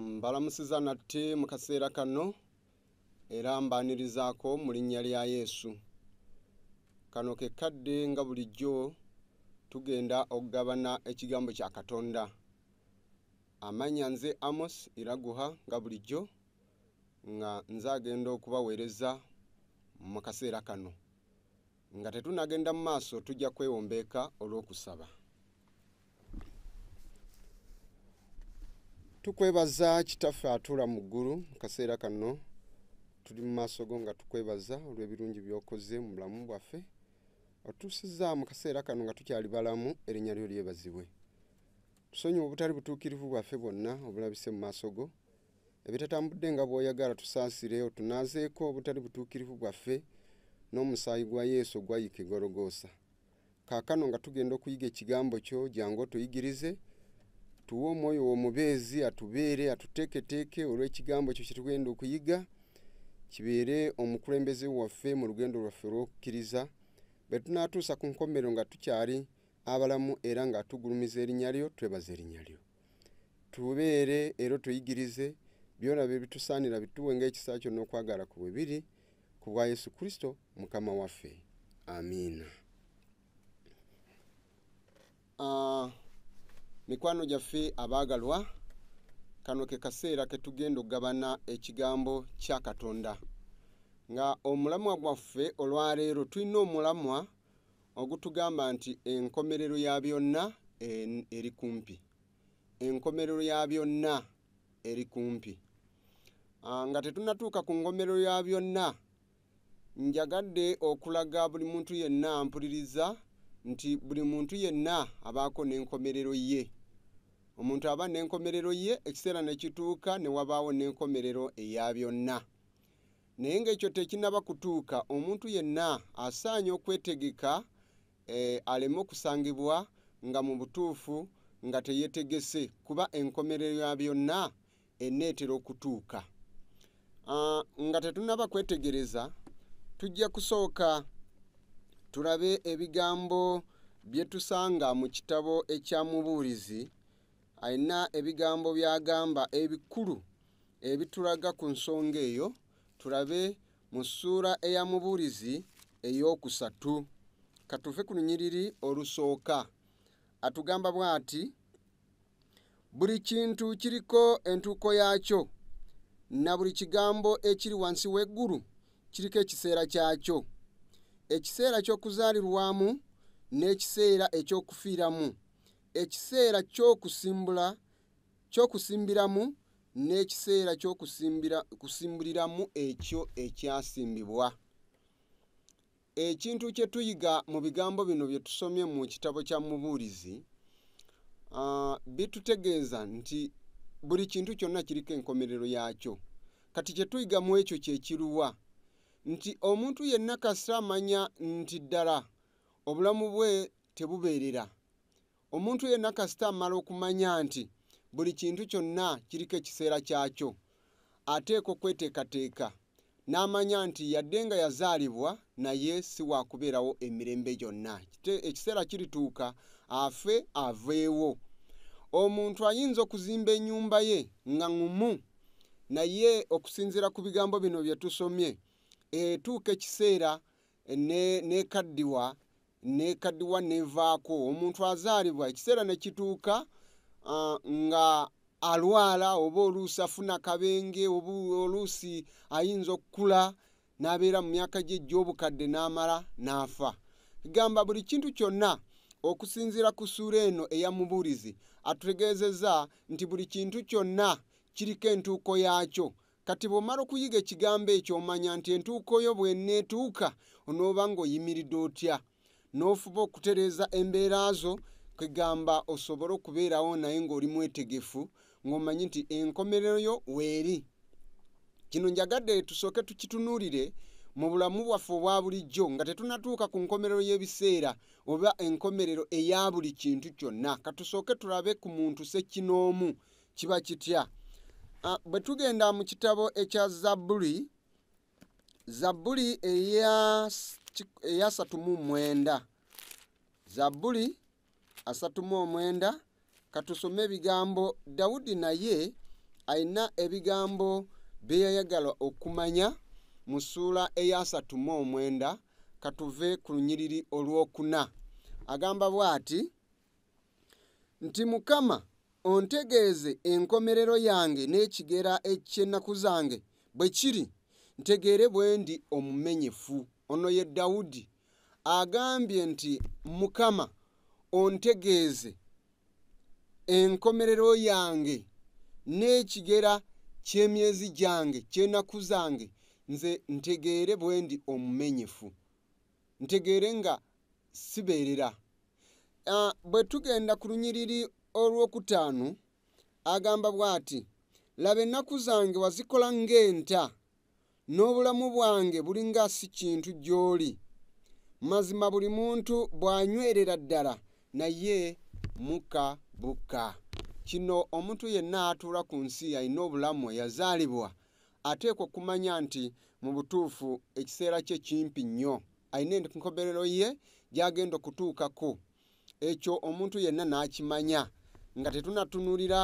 mbalamusiza um, nate mu kaseera kano era mbanirizaako mu linnya lya yesu kano ke kadde nga bulijjo tugenda okugabana ekigambo kya katonda amanya nze amos iraguha nga bulijjo nga nzagenda okubaweereza mu kaseera kano nga tetunagenda mu maaso tujja kwewombeeka olw'okusaba tukwebaza kitaffe atuula mu ggulu mu kaseera kano tuli mu maaso go nga tukwebaza olw'ebirungi by'okoze mu bulamu bwaffe otutuusizzaa mu kaseera kano nga tukyali balamu erinnya lyo lyebazibwe tusonyiwa obutali butuukirivu bwaffe bwonna obulabise mu maaso go ebitatambudde nga bw'oyagala tusaasire otunaazeeko obutali butuukirivu bwaffe n'omusaayi gwa yesu ogwayika egorogoosa kaakano nga tugenda okuyiga ekigambo kyo jangu otuyigirize tuwe omwoyo omubeezi atubeere atuteeketeeke olw'ekigambo ekyo kyetugenda okuyiga kibeere omukulembeze waffe mu lugendo lwaffe olw'okukkiriza bwe tunaatuusa ku nkomero nga tukyali abalamu era nga tugulumiza erinnya lyo twebaza erinnya lyo tubeere era otuyigirize byona bye bitusaanira bituwe ng'ekisa kyonna okwagala ku bwebiri ku bwa yesu kristo mukama waffe amiina uh... mikwano gyaffe abaagalwa kano ke kaseera ke tugenda okugabana ekigambo kya katonda nga omulamwa gwaffe olwaleero tulina omulamwa ogutugamba nti enkomerero ya byonna eri kumpi enkomerero ya byonna eri kumpi ah, nga tetunatuuka ku nkomerero ya byonna njagadde okulaga buli muntu yenna mpuliriza nti buli muntu yenna abaako n'enkomerero ye omuntu aba n'enkomerero ye ekiseera ne kituuka ne wabaawo n'enkomerero eya byonna naye ng'ekyo tekinaba kutuuka omuntu yenna asaanye okwetegeka e, aleme okusangibwa nga mu butuufu nga teyeetegese kuba enkomerero ya byonna eneetera okutuuka uh, nga tetunaba kwetegereza tujja kusooka tulabe ebigambo bye tusanga mu kitabo ekya mubuulizi alina ebigambo byagamba ebikulu ebitulaga ku nsonga eyo tulabe mu ssuula eyamubuulizi eyokusatu katuve ku lunyiriri olusooka atugamba bw'ati buli kintu kiriko entuuko yaakyo na buli kigambo ekiri wansi w'eggulu kiriko ekiseera kyakyo ekiseera ky'okuzaalirwamu n'ekiseera eky'okufiiramu ekiseera kyokusimbula kyokusimbiramu n'ekiseera kyokusimbuliramu ekyo ekyasimbibwa ekintu kye tuyiga mu bigambo bino bye tusomye mu kitabo kya mubuulizi bitutegeeza nti buli kintu kyonna kiriko enkomerero yaakyo kati kye tuyiga mu ekyo kyekiruwa nti omuntu yenna kasita amanya nti ddala obulamu bwe tebubeerera omuntu yenna kasita amala okumanya nti buli kintu kyonna kiriko ekiseera kyakyo ateeka okweteekateeka n'amanya nti yadde nga yazaalibwa naye si waakubeerawo emirembe gyonna ekiseera kirituuka afe aveewo omuntu ayinza okuzimba ennyumba ye nga ŋumu naye okusinziira ku bigambo bino bye tusomye etuuka ekiseera nekaddiwa nekadiwa nevaako omuntu azaalibwa ekiseera ne kituuka uh, nga alwala oba oluusi afuna kabenge oba oluusi ayinza okukula n'abeera mu myaka gye gy'obukadde n'amala n'afa gamba buli kintu kyonna okusinziira ku suula eno eyamubuulizi atutegeezezza nti buli kintu kyonna kiriko entuuko yaakyo kati bw'omala okuyiga ekigambo ekyo omanya nti entuuko yo bw'enneetuuka onooba ng'oyimiridde otya n'ofuba okutereeza embeera zo kwegamba osobole okubeerawo naye ng'oli mwetegefu ng'omanyi nti enkomerero yo weeri kino njagadde tusooke tukitunuulire mu bulamu bwaffe obwa bulijjo nga tetunatuuka ku nkomerero y'ebiseera oba enkomerero eya buli kintu kyonna katusooke tulabe ku muntu sekinoomu kiba kitya bwe tugenda mu kitabo ekya zabbuli zabbuli eya eya39 zabbuli 39 katusome ebigambo dawudi naye alina ebigambo byeyayagala okumanya mu ssuula eya39 katuve ku lunyiriri olwokuna agamba bw'ati nti mukama ontegeeze enkomerero yange n'ekigera ekyennaku zange bwe kiri ntegeere bwe ndi omumenyefu ono ye dawudi agambye nti mukama ontegeeze enkomerero yange n'ekigera ky'emyezi gyange ky'ennaku zange nze ntegeere bwe ndi omumenyefu ntegeere nga sibeerera bwe tugenda ku lunyiriri olwokutaano agamba bw'ati laba ennaku zange wazikola ng'enta n'obulamu bwange bulinga si kintu gy'oli mazima buli muntu bw'anywerera ddala naye muka buka kino omuntu yenna atuula ku nsi alina obulamu eyazaalibwa ateekwa okumanya nti mu butuufu ekiseera kye kimpi nnyo alina enkoberero ye gy'agenda okutuukako ekyo omuntu yenna n'akimanya nga tetunatunulira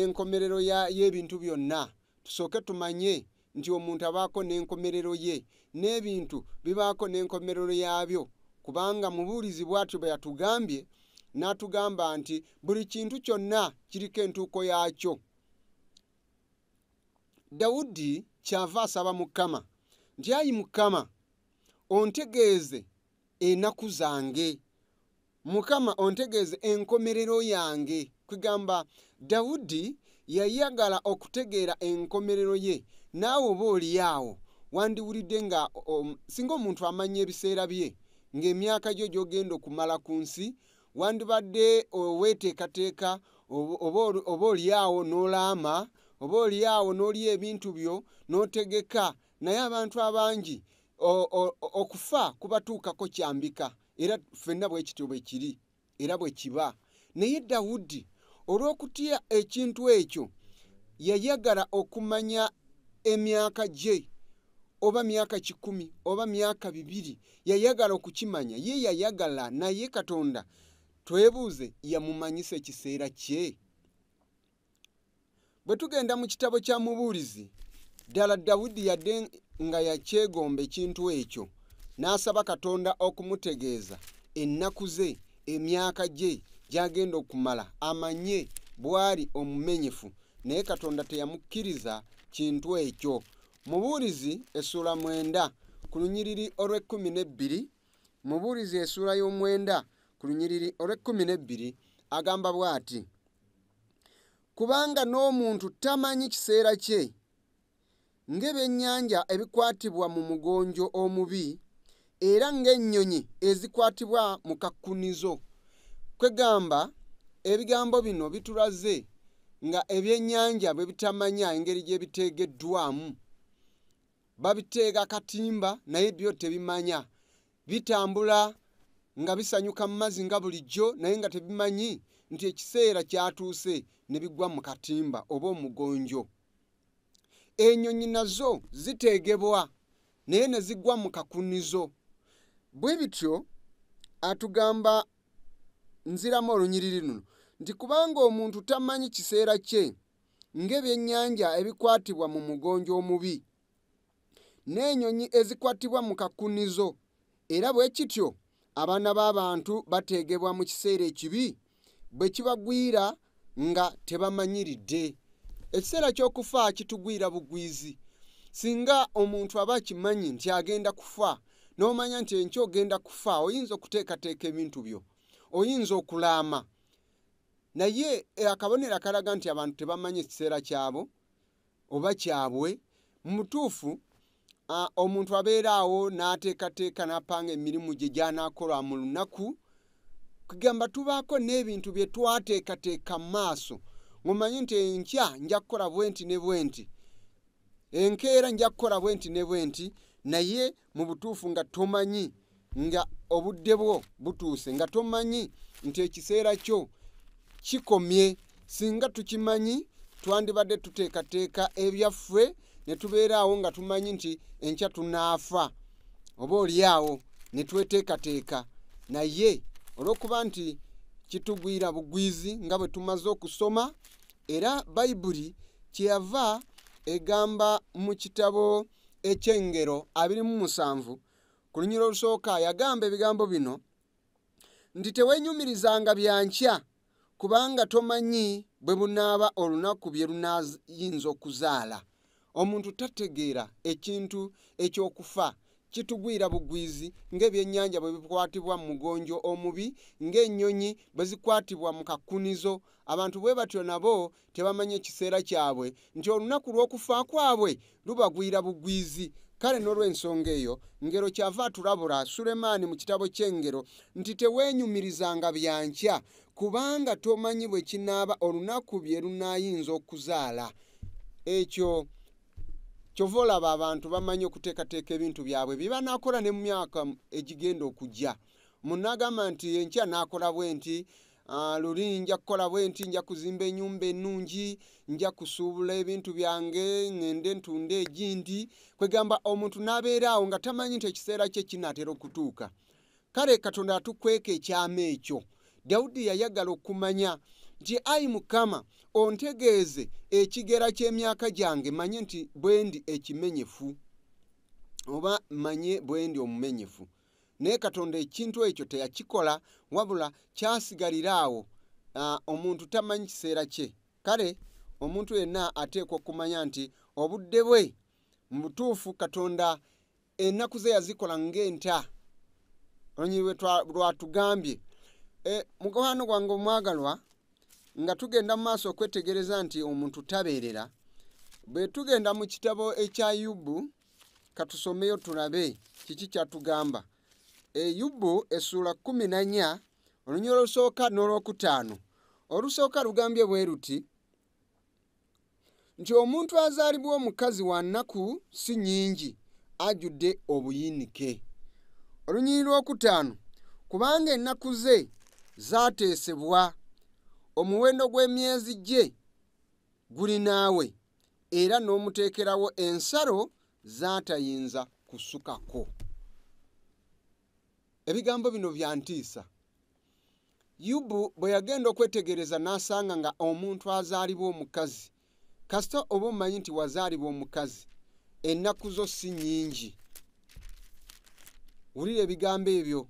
enkomerero y'ebintu byonna tusooke tumanye nti omuntu abaako n'enkomerero ye n'ebintu bibaako n'enkomerero yaabyo kubanga mubuulizi bwatyo bweyatugambye n'atugamba nti buli kintu kyonna kiriko entuuko yaakyo dawudi kyava asaba mukama nti ayi mukama ontegeeze ennaku zange mukama ontegeeze enkomerero yange kugamba dawudi yayagala okutegeera enkomerero ye naawe oba oliawo wandiwulidde nga singa omuntu amanya ebiseera bye ng'emyaka gyo gyogenda okumala ku nsi wandibadde oweteekateeka oba oliawo n'olaama oba oliawo n'olya ebintu byo n'otegeka naye abantu abangi okufa kubatuukako kyambika era ffenna bwe kityo bwe kiri era bwe kiba naye dawudi olw'okutya ekintu ekyo yayagala okumanya emyaka gye oba myaka kikumi oba myaka bibiri yayagala okukimanya ye yayagala naye katonda twebuuze yamumanyisa ekiseera kye bwe tugenda mu kitabo kya mubuulizi ddala dawudi yadde nga yakyegomba ekintu ekyo n'asaba katonda okumutegeeza ennaku ze emyaka gye gy'agenda okumala amanye bwali omumenyefu naye katonda teyamukkiriza kintu ekyo mubuulizi essula mwenda ku lunyiriri olw'ekkumi n'ebbiri mubuulizi essula y'omwenda ku lunyiriri olw'ekkumi n'ebbiri agamba bw'ati kubanga n'omuntu tamanyi kiseera kye ng'ebyennyanja ebikwatibwa mu mugonjo omubi era ng'ennyonyi ezikwatibwa mu kakkunizo kwegamba ebigambo bino bitulaze nga ebyennyanja bwe bitamanya engeri gyebitegeddwamu babiteeka katimba naye byo tebimanya bitambula nga bisanyuka mu mazzi nga bulijjo naye nga tebimanyi nti ekiseera kyatuuse ne bigwa mu katimba oba omugonjo enyonyi nazo ziteegebwa naye ne zigwa mu kakunizo bwe bityo atugamba nziramu olunyiriri luno nti kubanga omuntu tamanyi kiseera kye ng'ebyennyanja ebikwatibwa mu mugonjo omubi n'enyonyi ezikwatibwa mu kakunizo era bwe kityo abaana b'abantu bateegebwa mu kiseera ekibi bwe kibagwira nga tebamanyiridde ekiseera ky'okufa kitugwira bugwizi singa omuntu aba akimanyi nti agenda kufa n'omanya nti enky ogenda kufa oyinza okuteekateeka ebintu byo oyinza okulaama naye eh, akabonero akalaga nti abantu tebamanyi ekiseera kyabo oba kyabwe mutuufu omuntu abeeraawo n'ateekateeka n'apanga emirimu gye gyanaakola mu lunaku kugamba tubaako n'ebintu bye twateekateeka mu maaso ngumanyi nti enkya nja kukola bwe nti ne bwe nti enkeera nja kukola bwe nti ne bwe nti naye mu butuufu nga tomanyi nga obudde bwo butuuse nga tomanyi nti ekiseera kyo kikomye singa tukimanyi twandibadde tuteekateeka ebyaffe ne tubeeraawo nga tumanyi nti enkya tunaafa oba oliawo ne tweteekateeka naye olw'okuba nti kitugwira bugwizi nga bwe tumaze okusoma era bayibuli kyeyava egamba mu kitabo ekyengero 27 ku lunyira olusooka yagamba ebigambo bino nti tewenyumirizanga byankya kubanga tomanyi bwe bunaaba olunaku bye lunayinza okuzaala omuntu tategeera ekintu ekyokufa kitugwira bugwizi ng'ebyennyanja bwe bikwatibwa mu mugonjo omubi ng'ennyonyi bwe zikwatibwa mu kakunizo abantu bwe batyo nabo tebamanyi ekiseera kyabwe nti olunaku lw'okufa kwabwe lubagwira bugwizi kale n'olw'ensonga eyo ngero kyava atulabula sulemaani mu kitabo ky'engero nti teweenyumirizanga byankya kubanga tomanyi bwe kinaaba olunaku bye lunaayinza okuzaala ekyo kyova olaba abantu bamanyi okuteekateeka ebintu byabwe biba naakola ne mu myaka egigenda okujja munnagamba nti enkya naakola bwe nti luli nja kukola bwe nti nja kuzimba ennyumba ennungi nja kusuubula ebintu byange ŋende ntunda egindi kwegamba omuntu n'abeera awo nga tamanyi nti ekiseera kye kinaatera okutuuka kale katonda atukweka ekyama ekyo dawudi yayagala okumanya nti ayi mukama ontegeeze ekigera ky'emyaka gyange manye nti bwendi ekimenyefu oba manye bwendi omumenyefu naye katonda ekintu ekyo teyakikola wabula kyasigalira awo uh, omuntu tamanyi kiseera kye kale omuntu yenna ateekwa okumanya nti obudde bwe mu butuufu katonda ennaku ze yazikola ngaenta olunyiri lwatugambye e, mugohano gwange omwagalwa nga tugenda mu maaso okwetegereza nti omuntu tabeerera bwe tugenda mu kitabo ekya yubu katusomeyo tulabe kiki kyatugamba e, yubu essuula 14 olunywa olusooka n'olwokutaano olusooka lugambye bwe luti nti omuntu azaalibwa omukazi wa nnaku si nnyingi ajjudde obuyinike olunyiri lwokutaano kubanga ennaku ze zaateesebwa omuwendo gw'emyezi gye guli naawe era n'omuteekerawo ensalo zaatayinza kusukako ebigambo bino bya ntiisa yubu bwe yagenda okwetegereza n'asanga nga omuntu azaalibwa omukazi kasita oba omumanyi nti wazaalibwa omukazi ennaku zo si nnyingi wulira ebigambo ebyo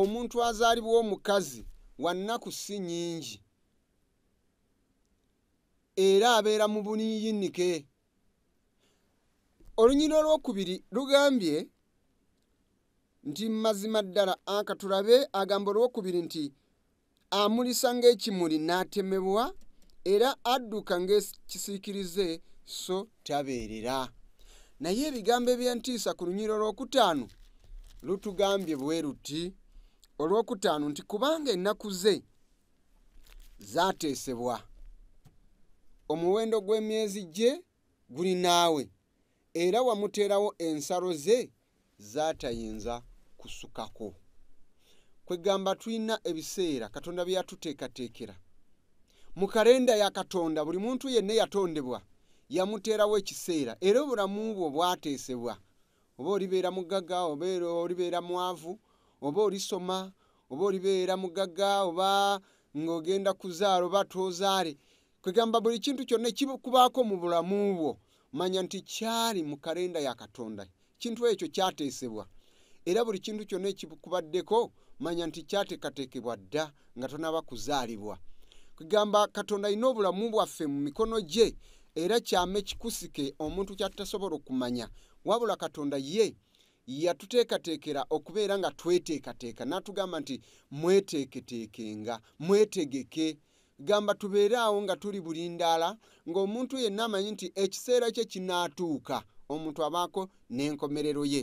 omuntu azaalibwa omukazi wannaku si nyingi era abeera mu buniyinike olunyina olwokubiri lugambye nti mazima ddala akatulabe agamba olwokubiri nti amulisa ng'ekimuli n'atemebwa era adduka ng'ekisiikirize so tabeerera naye ebigambo ebyentiisa ku lunyiro lwokutaano lutugambye bwe luti olwokutaano nti kubanga ennaku ze zaateesebwa omuwendo gw'emyezi gye guli naawe era wamuteerawo ensalo ze zaatayinza kusukako kwegamba tulina ebiseera katonda bye yatuteekateekera mu kalenda ya katonda buli muntu yenna yatondebwa yamuteerawo ekiseera era obulamu bwe bwateesebwa oba olibeera mugaga obeera olibeera mwavu oba olisoma oba olibeera mugagga oba ng'ogenda kuzaala oba tozaale kwegamba buli kintu kyonna ekikubaako mu bulamu bwo manya nti kyali mu kalenda ya katonda kintu ekyo kyateesebwa era buli kintu kyonna ekikubaddeko manya nti kyateekateekebwa dda nga tonaba kuzaalibwa kwegamba katonda alina obulamu bwaffe mu mikono gye era kyama ekikusike omuntu kyatutasobola okumanya wabula katonda ye yatuteekateekera okubeera nga tweteekateeka n'atugamba nti mweteeketeekenga mwetegeke gamba tubeere awo nga tuli bulindaala ng'omuntu yenna amanyi nti ekiseera kye kinaatuuka omuntu abaako n'enkomerero ye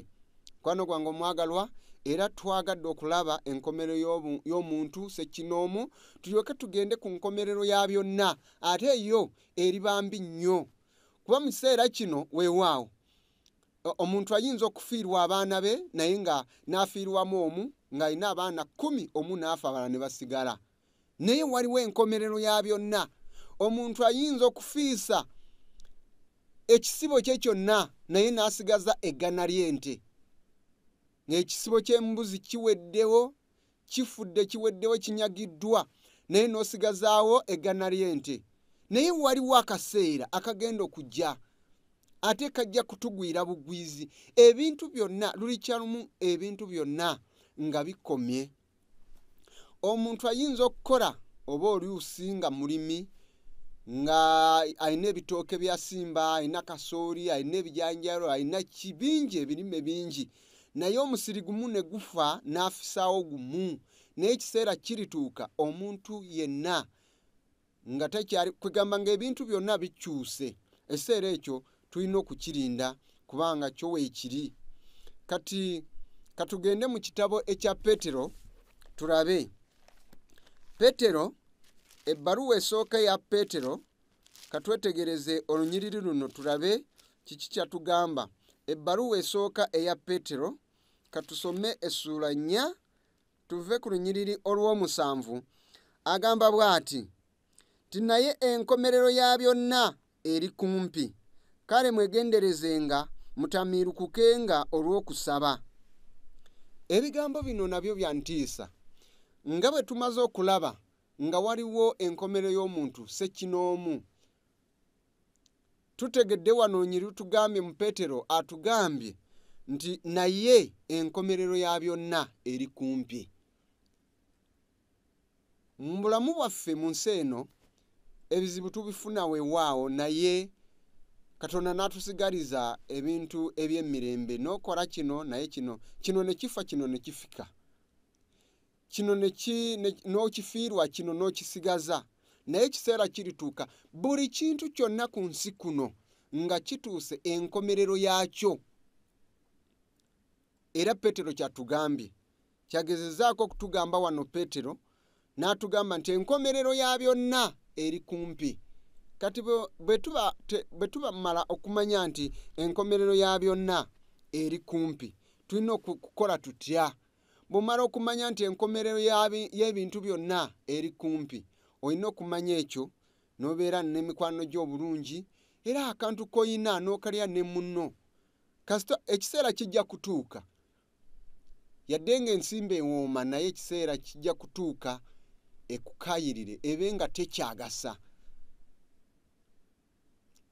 kwano gwange omwagalwa era twagadde okulaba enkomerero y'omuntu sekinoomu tulyoke tugende ku nkomerero ya byonna ate eyo eribambi nnyo kuba mu kiseera kino weewaawo omuntu ayinza okufiirwa abaana be naye nga n'afiirwamu omu ng'alina abaana kumi omu naafa abala ne basigala naye waliwo enkomerero ya byonna omuntu ayinza okufiisa ekisibo kye kyonna naye n'asigaza eggana ly'ente ng'ekisibo ky'embuzi kiweddewo kifudde kiweddewo kinyagiddwa naye n'osigazaawo eggana ly'ente naye waliwo akaseera akagenda okujja ate kajja kutugwira bugwizi ebintu byonna lulikyalumu ebintu byonna nga bikomye omuntu ayinza okukola oba oliusi nga mulimi nga alina ebitooke byasimba alina kasooli alina ebijanjalo alina kibingi ebirime bingi naye omusiri gumu ne gufa n'afisaawo gumu naye ekiseera kirituuka omuntu yenna nga tekyali kwegamba ngaebintu byonna bikyuse ekiseera ekyo tulina okukirinda kubanga kyo weekiri kati katugende mu kitabo ekya petero tulabe petero ebbaluwa esooka ya petero katwetegereze olunyiriri luno tulabe kiki kyatugamba ebbaluwa esooka eya petero katusome essuula nnya tuve ku lunyiriri olw'omusanvu agamba bw'ati tinaye enkomerero ya byonna eri kumpi kale mwegenderezenga mutamirukukenga olw'okusaba ebigambo bino nabyo bya ntiisa nga bwe tumaze okulaba nga waliwo enkomero y'omuntu sekinoomu tutegedde wano nyiri tugambye mu peetero atugambye nti naye enkomerero ya byonna eri kumpi mu bulamu bwaffe mu nsi eno ebizibu tubifuna weewaawo naye katonda n'atusigaliza ebintu eby'emirembe n'okola kino naye kino kino ne kifa kino ne kifika kino n'okifiirwa kino n'okisigaza naye ekiseera kirituuka buli kintu kyonna ku nsi kuno nga kituuse enkomerero yaakyo era peetero kyatugambye kyagezezaako okutugamba wano peetero n'atugamba nti enkomerero ya byonna eri kumpi kati bwetuba mala okumanya nti enkomerero ya byonna eri kumpi tulina okukola tutya bwemala okumanya nti enkomerero y'ebintu byonna eri kumpi olina okumanya ekyo nobeera nemikwano gyobulungi era akantu koyina nokalya ne muno kasita ekiseera kijja kutuuka yadde nga ensimba ewooma naye ekiseera kijja kutuuka ekukayirire ebe nga tekyagasa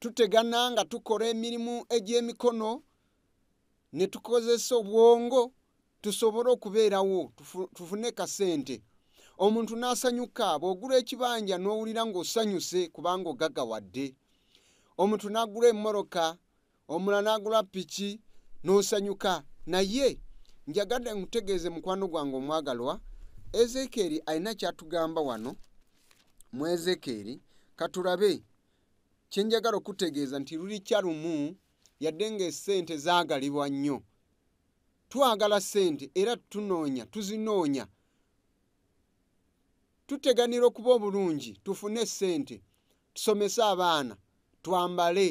tutegana nga tukola emirimu egy'emikono ne tukozesa obwongo tusobole okubeerawo tufune kasente omuntu n'asanyuka bw'ogula ekibanja n'owulira ng'osanyuse kubanga ogagawadde omuntu n'agula emmoroka omulala n'agula piki n'osanyuka naye njagadde nkutegeeze mukwano gwange omwagalwa ezekeri alina kyatugamba wano mu ezekeri katulabe kyenjagala okutegeeza nti luli kyalumu yadde nga essente zaagalibwa nnyo twagala ssente era tunoonya tuzinoonya tuteganira okuba obulungi tufune essente tusomese abaana twambale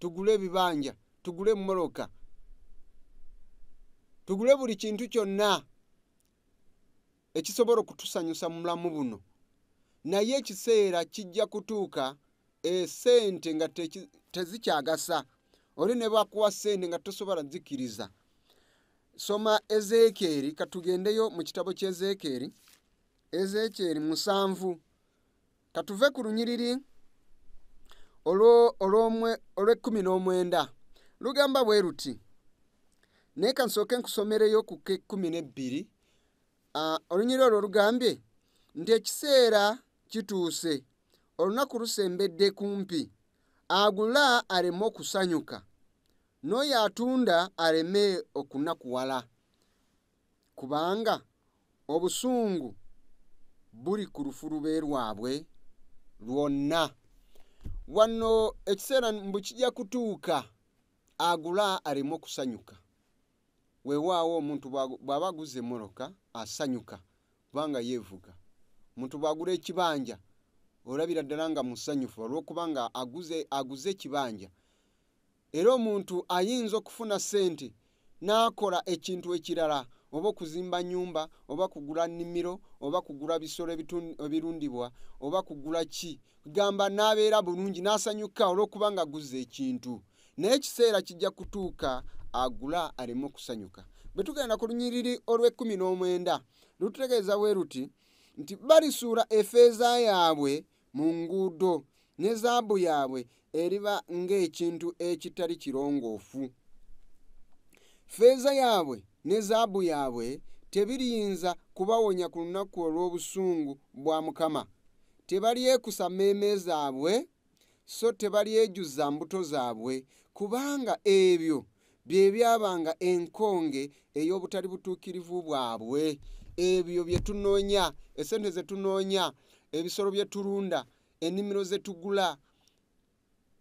tugule ebibanja tugule emmoloka tugule buli kintu kyonna ekisobola okutusanyusa mu mulamu buno naye ekiseera kijja kutuuka esente nga tezikyagasa oli ne bakuwa sente nga tosobola zikkiriza soma ezekeri katugendeyo mu kitabo kyezekeri ezekeri musanvu katuve ku lunyiriri olwekumi n'omwenda lugamba bwe luti naye kansooke nkusomereyo ku kekumi nebbiri ah, olunyiriri olwo lugambye nti ekiseera kituuse olunaku lusembedde kumpi agula aleme okusanyuka n'oyo atunda aleme okunakuwala kubanga obusungu buli ku lufulube lwabwe lwonna wanno ekiseera mbukijja kutuuka agula aleme okusanyuka wewaawo omuntu bw'aba aguza emmoroka asanyuka kubanga yeevuga omuntu bw'agula ekibanja olabira ddala nga musanyufu olwokubanga aguze aguze ekibanja era omuntu ayinza okufuna sente n'akola ekintu ekirala oba okuzimba nyumba oba kugula nnimiro oba kugula bisolo ebirundibwa oba kugula ki gamba n'abeera bulungi n'asanyuka olw'okubanga aguzza ekintu naye ekiseera kijja kutuuka agula aleme okusanyuka bwe tugenda ku lunyiriri olw'ekumi n'omwenda lutegeeza bwe luti nti balisuula efeeza yaabwe mu nguudo ne zaabu yaabwe eriba ng'ekintu ekitali kirongoofu feeza yaabwe ne zaabu yaabwe tebiriyinza kubawonya ku lunaku olw'obusungu bwa mukama tebalyekusa mmeeme zaabwe so tebalyejuza mbuto zaabwe kubanga ebyo bye byabanga enkonge ey'obutali butuukirivu bwabwe ebyo bye tunoonya esente ze tunoonya ebisolo byetulunda ennimiro zetugula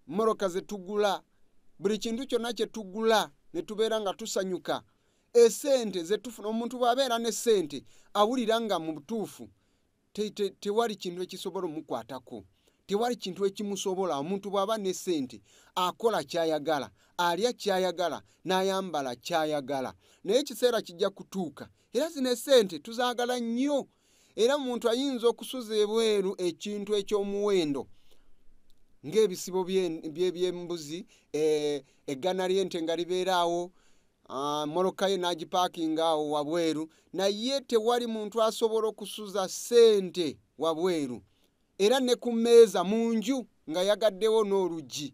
moroka zetugula buli kintu kyonna kyetugula netubeera nga tusanyuka esente zetufuna omuntu bwabeera nesente awulira nga mubutuufu tewali kintu ekisobola omukwatako tewali kintu ekimusobola omuntu bwaba nesente akola kyayagala alya kyayagala nayambala kyayagala naye ekiseera kijja kutuuka era zino esente tuzagala nnyo era muntu ayinza okusuza ebweru ekintu ekyomuwendo ngaebisibo byembuzi eh, eggana lyente nga libeeraawo ah, morokaye nagipaakinga awo wabweru naye tewali muntu asobola okusuza ssente wabweru era ne ku meeza mu nju nga yagaddewo n'olugi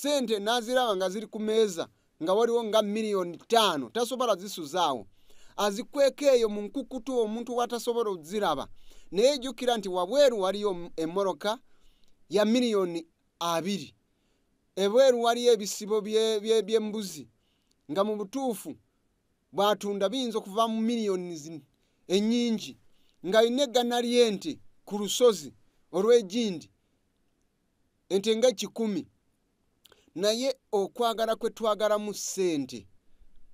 sente naziraba nga ziri ku meeza nga waliwo nga miliyoni ttaano tasobola zisuzaawo azikweka eyo mu nkukutu omuntu watasobola okuziraba naye ejjukira nti wabweru waliyo emmoroka ya miliyoni abiri ebweru waliyo ebisibo byembuzi nga mu butuufu bwatunda biyinza okuva mu miliyoni ennyingi nga yina eggana lyente ku lusozi olw'ejindi ente nga kikumi naye okwagala kwe twagalamu ssente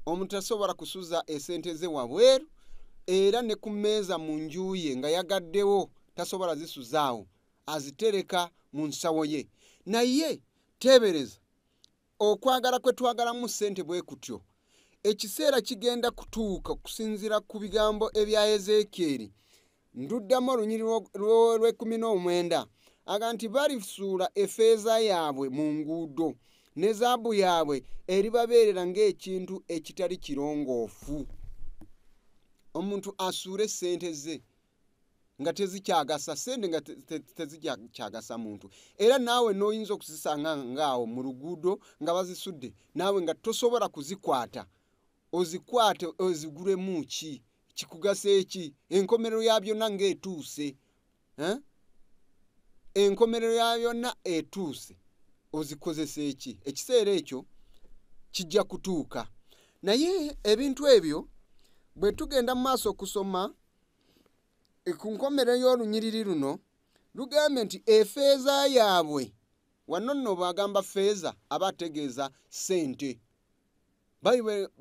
omuntu asobola kusuza esente ze wabweru era ne ku mmeeza mu njuye nga yagaddewo tasobola zisuzaawo azitereka mu nsawo ye naye tebereza okwagala kwe twagalamu sente bwe kutyo ekiseera kigenda kutuuka okusinziira ku bigambo ebya ezekyeri nduddamu olunyiri lw'ekumi n'omwenda aga nti balisuula efeeza yaabwe mu nguudo ne zaabu yaabwe eribabeerera ngaekintu ekitali kirongoofu omuntu asuure esente ze nga tezikyagasa sente nga tezikyagasa muntu era naawe n'oyinza okuzisanga ngaawo mu luguudo nga bazisudde naawe nga tosobola kuzikwata ozikwate ozigulemu ki kikugasa eki enkomerero ya byonna ngaetuuse eh? enkomerero ya byonna etuuse eh? ozikozesa eki ekiseera ekyo kijja kutuuka naye ebintu ebyo bwe tugenda mu maaso okusoma eh, ku nkomere y'olunyiriri luno lugambye nti efeeza yaabwe wanno nno bwagamba feeza aba ategeeza sente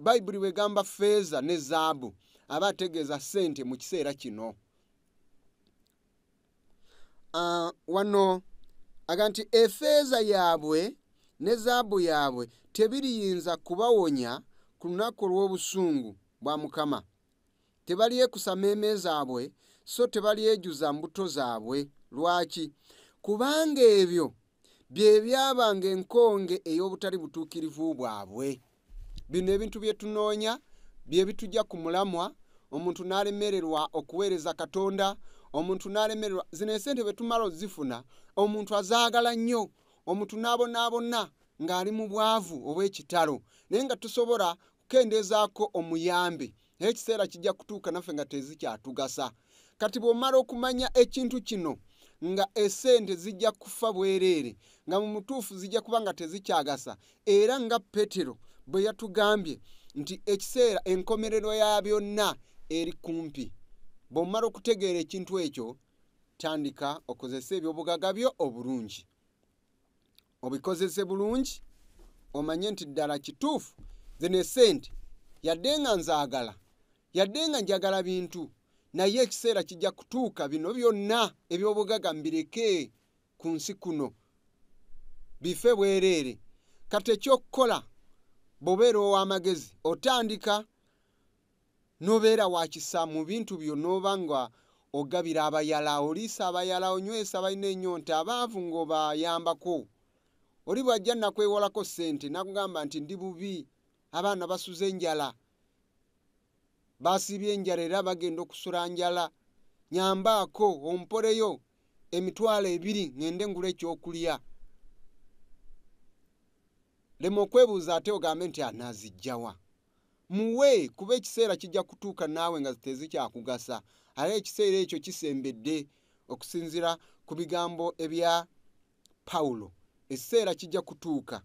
bayibuli bwegamba feeza ne zaabu aba ategeeza sente mu kiseera kino uh, wanno agamba nti efeeza yaabwe ne zaabu yaabwe tebiriyinza kubawonya ku lunaku olw'obusungu bwa mukama tebalyekusa meeme zaabwe so tebalyejuza mbuto zaabwe lwaki kubanga ebyo bye byabanga enkonge ey'obutali butuukirivu bwabwe bino ebintu bye tunoonya bye bitujja ku mulamwa omuntu n'alemererwa okuweereza katonda omuntu n'alemererwa zino esente bwe tumala ozifuna omuntu azaagala nnyo omuntu n'abonaabona ng'ali mu bwavu obw'ekitalo naye nga tusobola kukendeezaako omuyambi naye ekiseera kijja kutuuka naffe nga tezikyatugasa kati bw'omala okumanya ekintu kino nga esente zijja kufa bwereere nga mu mutuufu zijja kuba nga tezikyagasa era nga petero bwe yatugambye nti ekiseera enkomererwa ya byonna eri kumpi bw'omumala okutegeera ekintu ekyo tandika okozese ebyobugagga byo obulungi obikozese bulungi omanye nti ddala kituufu zine sente yadde nga nzaagala yadde nga njagala bintu naye ekiseera kijja kutuuka bino byonna ebyobugagga mbireke ku nsi kuno bife bwereere kati ekyokukola bobeera ow'amagezi otandika nobeera wakisa mu bintu byonna oba nga ogabira abayala oliisa abayala onywesa abalina ennyonta abaavu ng'obayambako oli bw'ajja nakwewolako sente nakugamba nti ndi bubi abaana basuza enjala baasibye enjala era bagenda okusula njala nyambaako ompoleyo emitwalo ebiri ŋende ngula ekyokulya lema okwebuuza ate ogambe nti anaazijjawa muwe kuba ekiseera kijja kutuuka naawe nga tezi kyakugasa ale ekiseera ekyo kisembedde okusinzira ku bigambo ebya pawulo ekiseera kijja kutuuka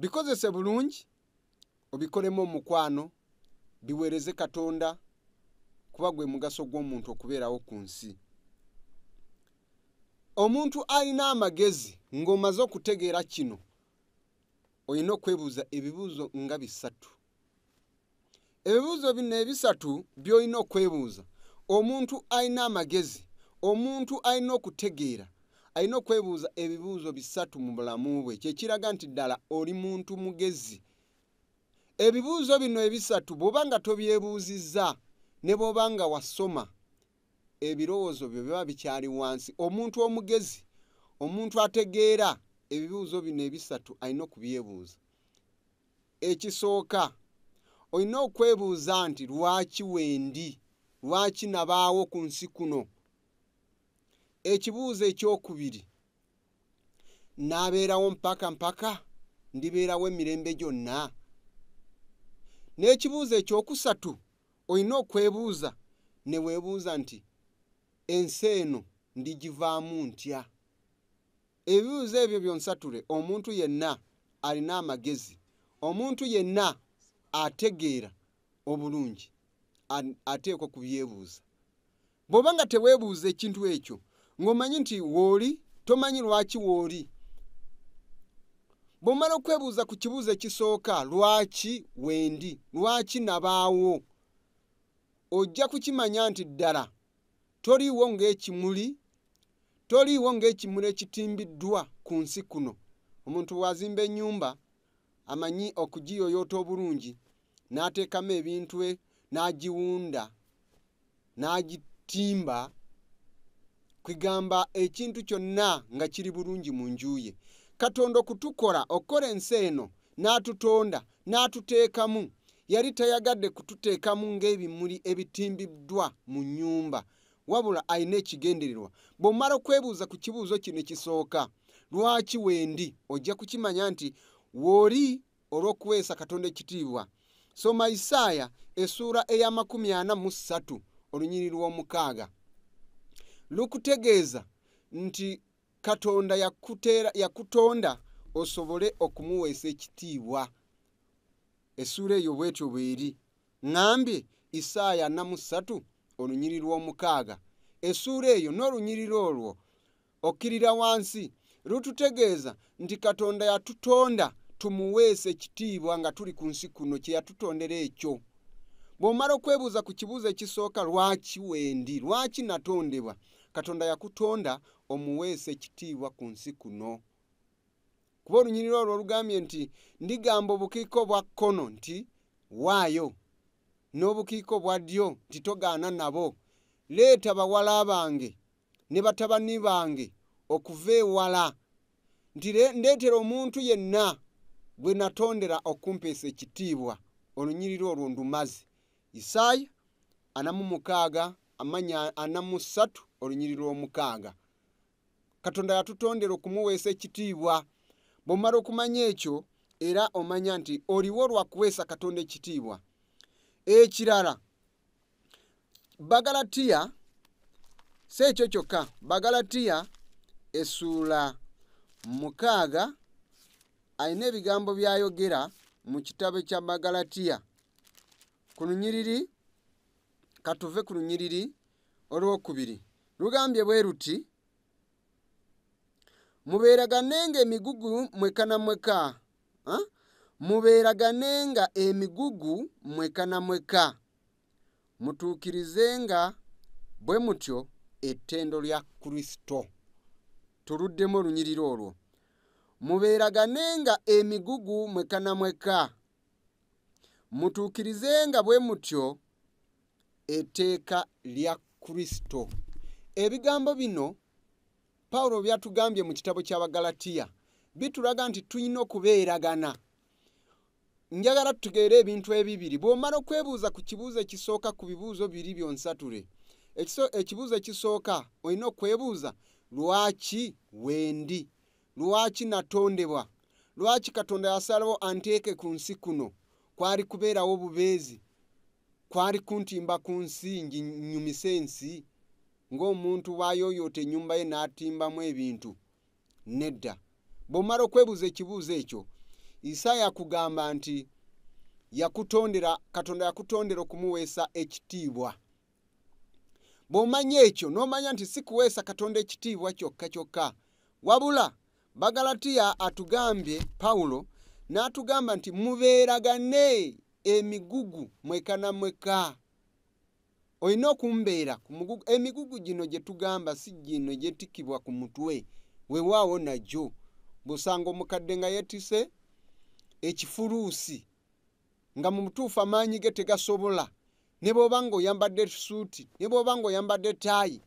bikozese bulungi obikolemu omukwano biweereze katonda kuba gwe mugaso gw'omuntu okubeerawo ku nsi omuntu alina amagezi ng'omaze okutegeera kino olina okwebuuza ebibuuzo nga bisatu ebibuuzo bino ebisatu byolina okwebuuza omuntu alina amagezi omuntu alina okutegeera alina okwebuuza ebibuuzo bisatu mu bulamu bwe kyekiraga nti ddala oli muntu mugezi ebibuuzo bino ebisatu bw'oba nga tobyebuuzizza ne bw'oba nga wasoma ebirowoozo byo biba bikyali wansi omuntu omugezi omuntu ategeera ebibuuzo bino ebisatu alina okubyebuuza ekisooka olina okwebuuza nti lwaki wendi lwaki nabaawo ku nsi kuno ekibuuzo ekyokubiri naabeerawo mpaka mpaka ndibeerawo emirembe gyonna n'ekibuuzo ekyokusatu olina okwebuuza ne weebuuza nti ensi eno ndigivaamu ntya ebibuuzo ebyo byonsatule omuntu yenna alina amagezi omuntu yenna ategeera obulungi ateekwa kubyebuuza bw'oba nga teweebuuza ekintu ekyo ng'omanyi nti wooli tomanyi lwaki wooli bw'omala okwebuuza ku kibuuzo ekisooka lwaki wendi lwaki nabaawo ojja kukimanya nti ddala toliiwo ng'ekimuli toliiwo ng'ekimuli ekitimbiddwa ku nsi kuno omuntu bw'azimba ennyumba amanyi okugiyoyoota obulungi n'ateekamu ebintu n'agiwunda n'agitimba kwigamba ekintu kyonna nga kiri bulungi mu njuye katonda okutukola okukola ensi eno n'atutonda n'atuteekamu yali tayagadde kututeekamu ng'ebimuli ebitimbiddwa mu nnyumba wabula alina ekigendererwa bw'omala okwebuuza ku kibuuzo kino ekisooka lwaki wendi ojja kukimanya nti w'oli olw'okuweesa katonda ekitiibwa soma isaaya essuula ey'amakumi ana mu ssatu olunyiri lw'omukaaga lukutegeeza nti katonda yakuteera yakutonda osobole okumuweesa ekitiibwa essuula eyo bwetyo bweeri ŋambye isaaya ana mu ssatu olunyiri lw'omukaaga essuula eyo n'olunyiriri olwo okkirira wansi lututegeeza nti katonda yatutonda tumuweese ekitiibwa nga tuli ku nsi kuno kye yatutondera ekyo bw'omala okwebuuza ku kibuuzo ekisooka lwaki wendi lwaki natondebwa katonda yakutonda omuweese ekitiibwa ku nsi kuno kuba olunyinira olwo olugambye nti ndigamba obukiiko bwa kkono nti waayo n'obukiiko bwa ddyo nti togaana nabo leeta bawala bange ne batabani bange okuva ewala nti ndeetera omuntu yenna gwe natondera okumpeesa ekitiibwa olunyirira olwo ndumaze isaaya anamu mukaaga amanya anamu ssatu olunyirira omukaaga katonda yatutondera okumuweesa ekitiibwa bwomala okumanya ekyo era omanya nti oliwo lwakuweesa katonda ekitiibwa ekirala bagalatiya si ekyo kyokka bagalatiya esuula mukaaga alina ebigambo byayogera mu kitabo kya magalatiya ku lunyiriri katuve ku lunyiriri olwokubiri lugambye bwe ruti mubeeraganenga emigugu mwekanamweka mubeeraganenga emigugu mwekanamweka mutuukirizenga bwe mutyo ettendo lya kristo tuluddemu olunyiriri olwo muberaganenga emigugu mweka na mweka mutuukirizenga bwe mutyo etteeka lya kristo ebigambo bino pawulo byatugambye mu kitabo ky'abagalatiya bitulaga nti tulina okubeeragana njagala tutegeere ebintu ebibiri bw'omala okwebuuza ku kibuuzo ekisooka ku bibuuzo biri byonsatule ekibuuzo ekisooka olina okwebuuza lwaki wendi lwaki natondebwa lwaki katonda yasalawo anteeke ku nsi kuno kwali kubeerawo obubeezi kwali kuntimba ku nsi nginyumise ensi ng'omuntu waayoyota ennyumba ye n'atimbamu ebintu nedda bwomala okwebuuza ekibuuzo ekyo isaaya akugamba nti yakutondera katonda yakutondera okumuweesa ekitiibwa bw'omanya ekyo n'omanya nti si kuweesa katonda ekitiibwa kyokka kyokka wabula bagalatiya atugambye pawulo n'atugamba nti mubeeragane emigugu mweka na mweka olina okumbeera emigugu gino gye tugamba si gino gyetikibwa ku mutwe weewaawo nagyo busanga omukadde nga yetise ekifuluusi nga mu butuufu amaanyi ge tegasobola ne bwoba nga oyambadde suuti ne bwoba nga oyambadde taayi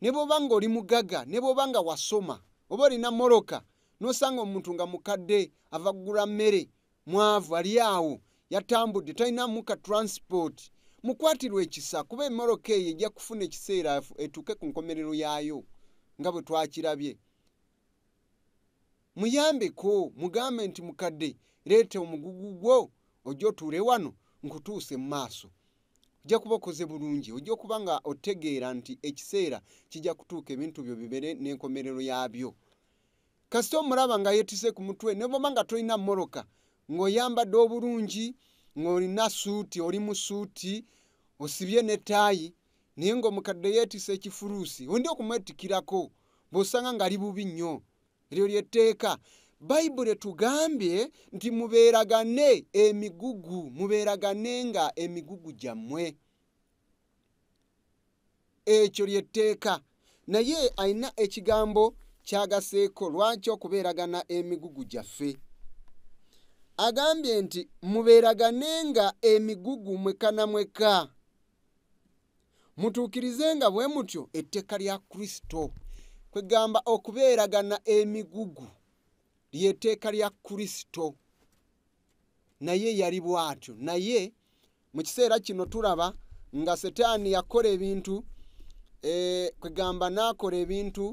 ne bwoba nga oli mugaga ne bwoba nga wasoma oba olina moroka nosanga omuntu nga mukadde avagula mmere mwavu ali awo yatambudde talinamuka transport mukwatirwa ekisa kuba emoroka eyo ejja kufuna ekiseera etuuke ku nkomerero yaayo nga bwe twakirabye muyambeko mugambe nti mukadde leeta omugugu gwo ojja otuule wano nkutuuse mu maaso ojja kuba okoze bulungi ojja okuba nga otegeera nti ekiseera kijja kutuuka ebintu byo bibere n'enkomerero yaabyo kasita omulaba nga yetise ku mutwe nebaba nga tolina moroka ng'oyambadde obulungi ng'olina suuti oli mu suuti osibye netaayi naye ngaomukadde yeetisa ekifuluusi ondi okumwetikirako bw'osanga ngaali bubi nnyo eryo lyetteeka bayibuli etugambye nti muberagane emigugu muberagane nga emigugu gyammwe ekyo lyetteeka naye alina ekigambo kyagaseeko lwaki okubeeragana emigugu gyaffe agambye nti muberagane nga emigugu mwekana mweka mutuukirizenga bwe mutyo etteeka lya kristo kwegamba okubeeragana emigugu lyeteeka lya kristo naye yali bwatyo naye mu kiseera kino tulaba nga setaani yakola ebintu e, eh, kwegamba naakola ebintu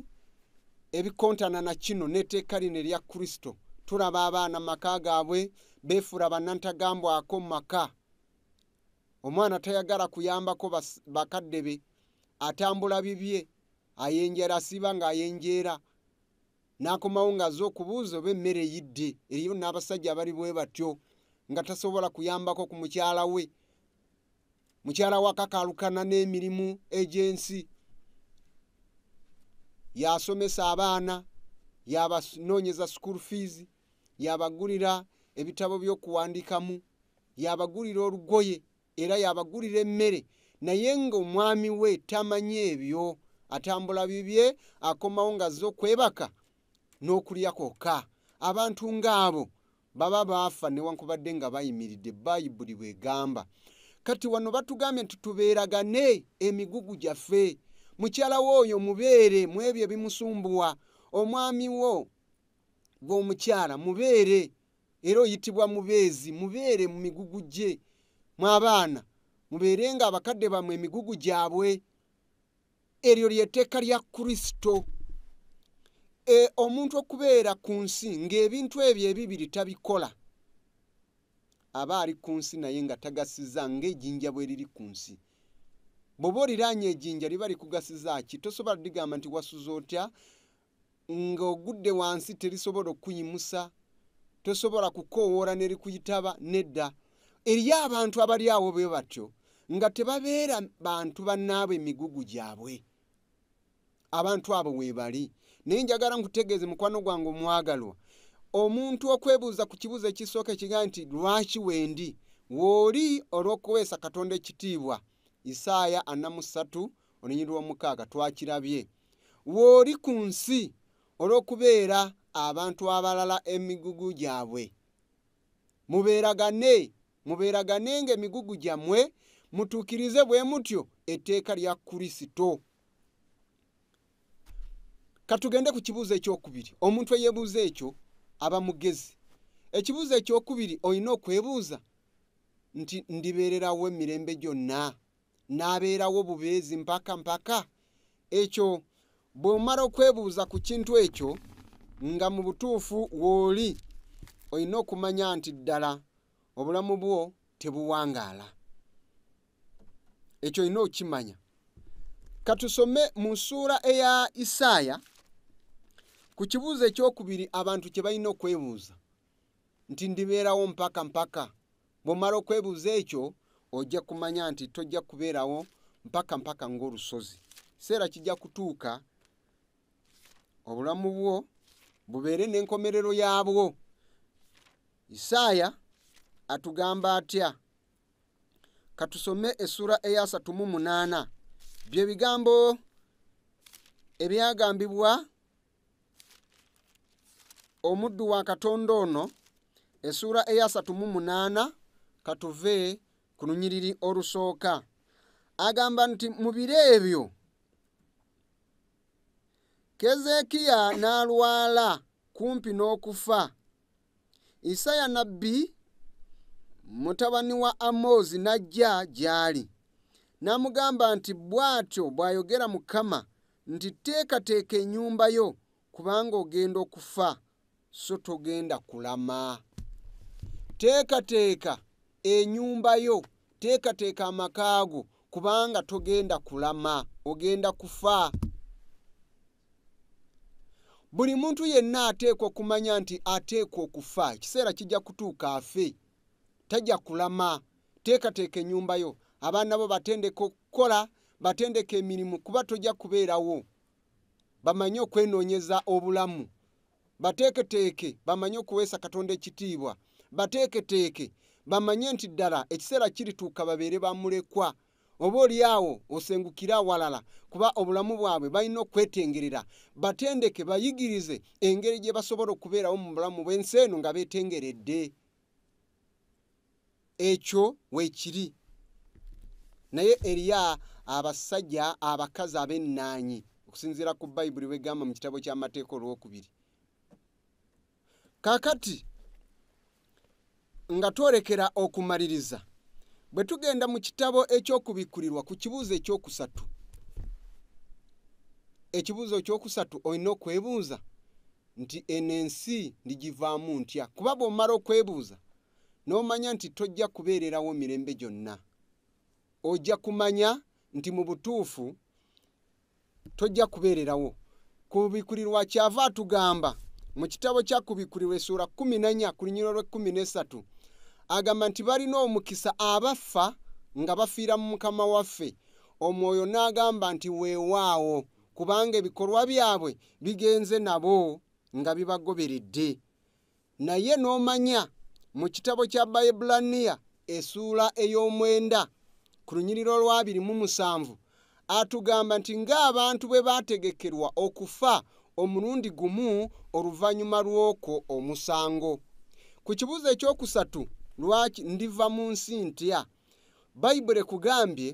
ebikontana na kino neteeka lino erya kristo tulaba abaana maka gaabwe beefura banantagambwako mu maka omwana tayagala kuyambako bakadde be atambula bibye ayenjera siba ng'ayenjeera n'akomawo ng'azze okubuuza oba emmere eyidde eriyo n'abasajja abali bwe batyo nga tasobola kuyambako ku mukyala we mukyala wakakaalukana n'emirimu egyensi yasomesa abaana yabanoonyeza school fees yabagulira ebitabo by'okuwandikamu yabagulira olugoye era yabagulira emmere naye ng'omwami we tamanyi ebyo atambula bibye akomawo ng'azze okwebaka n'okulya kwokka abantu ng'abo baba baafa newankubadde nga bayimiridde bayibuli bwegamba kati wano batugambye nti tubeeragane emigugu gyaffe mukyalawo oyo mubeere mu ebyo ebimusumbuwa omwami wo gweomukyala mubeere era oyitibwa mubeezi mubeere mu migugu gye mu abaana mubeere nga abakadde bamwe emigugu gyabwe eryo lyetteeka lya kristo e, omuntu okubeera ku nsi ng'ebintu ebyo ebibiri tabikola aba ali ku nsi naye nga tagasiza ng'ejjinja bwe liri ku nsi bw'oba oliraanya ejjinja liba likugasiza ki tosobola ddigamba nti wasuza otya ng'ogudde wansi terisobola okuyimusa tosobola kukoowoola ne likuyitaba nedda eriyo abantu abali awo bwe batyo nga tebabeera bantu bannaabwe emigugu gyabwe abantu abo weebali naye njagala nkutegeeze mukwano gwange omwagalwa omuntu okwebuuza ku kibuuzo ekisooka ekigaa nti lwaki wendi w'oli olw'okuweesa katonda ekitiibwa isaaya anamu ssatu olunyirirwa omukaaga twakirabye w'oli ku nsi olw'okubeera abantu abalala emigugu gyabwe mubeeragane mubeeragane ng'emigugu gyammwe mutuukirize bwe mutyo etteeka lya kristo katugende ku kibuuzo ekyokubiri omuntu eyeebuuza ekyo aba mugezi ekibuuzo ekyokubiri olina okwebuuza nti ndibeererawo emirembe gyonna n'abeerawo bubeezi mpaka mpaka ekyo bw'omala okwebuuza ku kintu ekyo nga mu butuufu w'oli olina okumanya nti ddala obulamu bwo tebuwangaala ekyo olina okimanya katusome mu nsuula eya isaaya ku kibuuzo ekyokubiri abantu kye balina okwebuuza nti ndibeerawo mpaka mpaka bwomala okwebuuza ekyo ojja kumanya nti tojja kubeerawo mpaka mpaka ngaolusozi kiseera kijja kutuuka obulamu bwo bubeere n'enkomerero yaabwo isaaya atugamba atya katusome essula eya38 byebigambo ebyagambibwa omuddu wa katonda ono esuula eya38 katuve ku lunyiriri olusooka agamba nti mu biro ebyo keezeekiya n'alwala kumpi n'okufa isaya nabbi mutabani wa amoozi n'ajja gy'ali n'amugamba nti bw'atyo bw'ayogera mukama nti teekateeka ennyumba yo kubanga ogenda okufa so togenda kulama teekateeka enyumba yo teekateeka amakaago kubanga togenda kulama ogenda kufa buli muntu yenna ateekwa okumanya nti ateekwa okufa ekiseera kijja kutuuka afe tajja kulama teekateeka ennyumba yo abaana bo batendeka okukola batendeka emirimu kuba tojja kubeerawo bamanye okwenoonyeza obulamu bateeketeeke bamanye okuweesa katonda ekitiibwa bateeketeeke bamanye nti ddala ekiseera kirituuka babeere bamulekwa oba oliawo osengukira awalala kuba obulamu bwabwe balina okwetengerera batendeke bayigirize engeri gye basobola okubeerawo mu bulamu bw'ensi eno nga beetengeredde ekyo weekiri naye eriya abasajja abakazi ab'ennaanyi okusinziira ku bayibuli bwegamba mu kitabo ky'amateeka olwokubiri kaakati nga twolekera okumaliriza bwe tugenda mu kitabo ekyokubikkulirwa ku kibuuzo ekyokusatu ekibuuzo ekyokusatu olina okwebuuza nti eno ensi ndigivaamu ntya kuba bwomumala okwebuuza n'omanya nti tojja kubeererawo mirembe gyonna ojja kumanya nti mu butuufu tojja kubeererawo ku bikulirwa kyava atugamba mu kitabo kyakubikulirwa essuula 14 ku lunyiro lwe 13 agamba nti balina omukisa abafa nga bafiira mu mukama waffe omwoyo n'agamba nti weewaawo kubanga ebikolwa byabwe bigenze nabo nga bibagoberedde naye n'omanya mu kitabo kya baibulaniya essuula ey'omwenda ku lunyiriro lwa27 atugamba nti ng'abantu bwe baategekerwa okufa omulundi gumu oluvannyuma lw'okwo omusango ku kibuuzo ekyokusatu lwaki ndiva mu nsi ntya bayibuli kugambye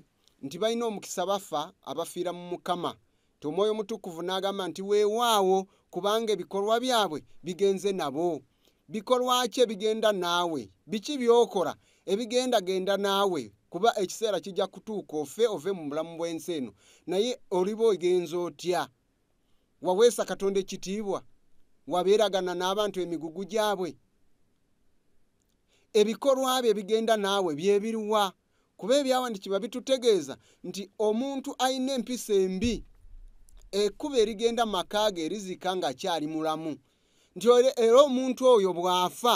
nti balina omukisa bafa abafiira mu mukama ti omwoyo mutukuvu n'agamba nti weewaawo kubanga ebikolwa byabwe bigenze nabo bikolwa ki ebigenda naawe biki byokola ebigenda genda naawe kuba ekiseera kijja kutuuka ofe ove mu bulamu bw'ensi eno naye oliba oigenza otya waweesa katonda ekitiibwa wabeeragana n'abantu emigugu gyabwe ebikolwa bye bigenda naawe byebiruwa kuba ebyawandikibwa bitutegeeza nti omuntu ayina empisa embi ekuba erigenda mu maka ge erizika nga akyali mulamu nti era omuntu oyo bw'afa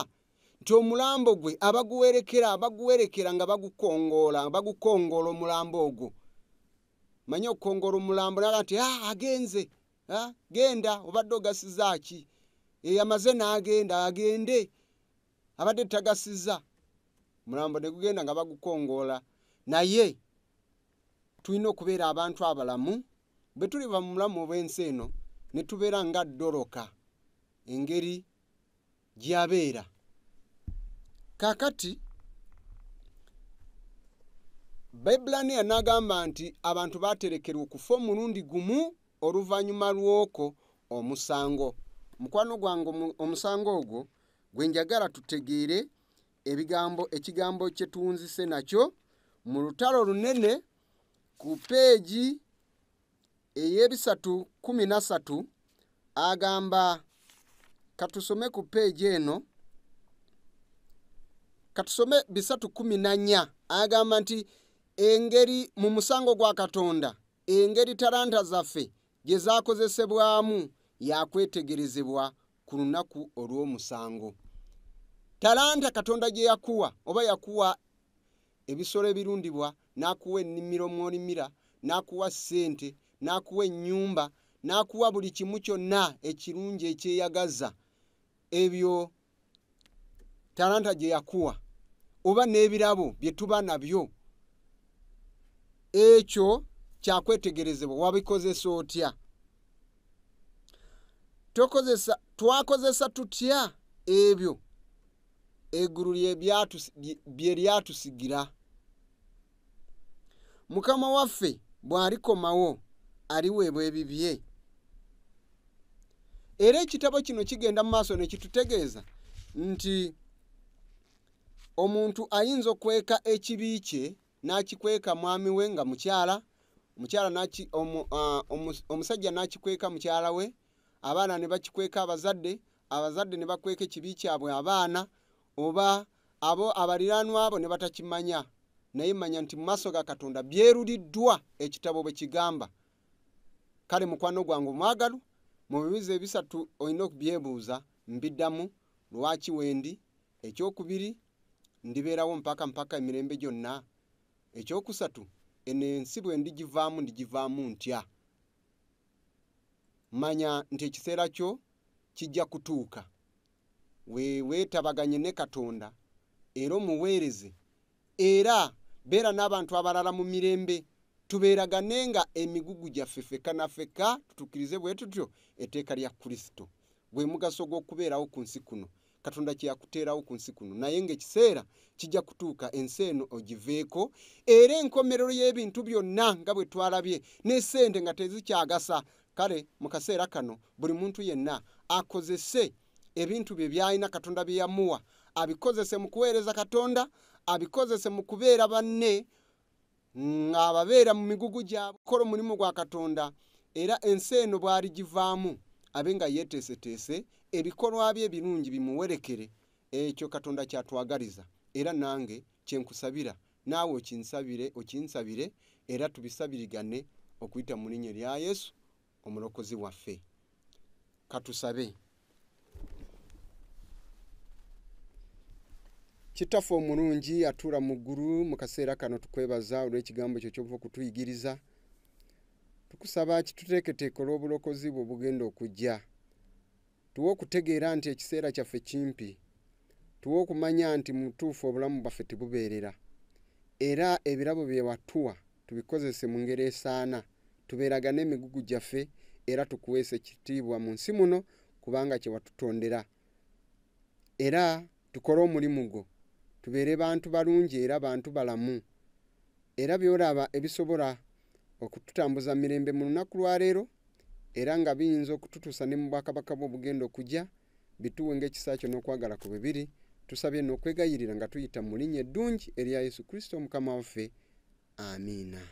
nti omulambo gwe abaguwerekera abaguwerekera nga bagukongoola bagukongoola omulambo ogwo manye okukongoola omulambo naga nti a ah, agenze genda obadde ogasizaaki eyamaze n'agenda agende abadde tagasiza mulambo ne gugenda nga bagukongoola naye tulina okubeera abantu abalamu bwe tuliba mu mulamu obw'ensi eno ne tubeera nga doroka engeri gyabeera kakati baibulaniya n'agamba nti abantu baaterekerwa okufa omulundi gumu oluvannyuma lw'okwo omusango mukwano gwange omusango ogwo gwe njagala tutegeere ebigambo ekigambo kye tuwunzise nakyo mu lutalo lunene ku peegi ey'ebisatu kumi na satu agamba katusome ku peegi eno katusome bisatu kumi na nnya agamba nti engeri mu musango gwa katonda engeri talanta zaffe gye zaakozesebwamu yakwetegerezebwa ku lunaku olw'omusango talanta katonda gye yakuwa oba yakuwa ebisolo ebirundibwa n'akuwa ennimiro mwolimira n'akuwa ssente n'akuwa ennyumba n'akuwa buli kimu kyonna ekirungi ekyeyagaza ebyo talanta gye yakuwa oba n'ebirabo bye tuba nabyo ekyo kyakwetegerezebwa wabikozesa otya tokozesa twakozesa tutya ebyo eggulu bye lyatusigira mukama waffe bw'alikomawo aliweebwa ebibye era ekitabo kino kigenda mu maaso ne kitutegeeza nti omuntu ayinza okweka ekibi kye n'akikweka mwami we nga mukyala omukyala nki ah, omusajja n'akikweka mukyala we abaana ne bakikweka abazadde abazadde ne bakweka ekibi kyabwe abaana oba abo abaliraanwa abo ne batakimanya naye mmanya nti mumaaso ga katonda byeruliddwa ekitabo bwe kigamba kale mukwano gwange omwagalo mu bibuzo ebisatu olina okubyebuuza mbiddamu lwaki wendi ekyokubiri ndibeerawo mpaka mpaka emirembe gyonna ekyokusatu eno ensi bwe ndigivaamu ndigivaamu ntya manya nti ekiseera kyo kijja kutuuka weetabaganye ne katonda era omuweereze era beera n'abantu abalala mu mirembe tubeeragane nga emigugu gyaffe feka naffeka tutukkirize bwe tutyo etteeka lya kristo gwe mugaso gw'okubeerawo ku nsi kuno katonda kyeyakuteerawo ku nsi kuno naye ngaekiseera kijja kutuuka ensi eno ogiveeko era enkomerero y'ebintu byonna nga bwe twalabye n'essente nga tezikyagasa kale mu kaseera kano buli muntu yenna akozese ebintu bye byalina katonda bye yamuwa abikozese mu kuweereza katonda abikozese mu kubeera banne ng'ababeera mu migugu gyakola omulimu gwa katonda era ensi eno bwaligivaamu abenga yetesetese ebikolwa bye birungi bimuwerekere ekyo katonda kyatwagaliza era nange kyenkusabira naawe okinsabire okinsabire era tubisabirigane okuyita mu linnya lya yesu omulokozi waffe katusabe kitaffe omulungi atuula mu ggulu mu kaseera kano tukwebaza olw'ekigambo kyo kyova okutuyigiriza tukusaba kituteeketeeka olw'obulokozi bwe bugenda okujja tuwe okutegeera nti ekiseera kyaffe kimpi tuwe okumanya nti mu butuufu obulamu bwaffe tebubeerera era ebirabo bye watuwa tubikozese mu ngeri esaana tubeeragane emigugu gyaffe era tukuweesa ekitiibwa mu nsi muno kubanga kye watutondera era tukole omulimu gwo tubeere bantu balungi era bantu balamu era byolaba ebisobola okututambuza mirembe mu lunaku lwaleero era nga biyinza okututuusa ne mu bwakabaka bw'obugenda okujja bituwe ng'ekisa kyo n'okwagala ku bibiri tusabye n'okwegayirira nga tuyita mu linnya eddungi erya yesu kristo omukama waffe amiina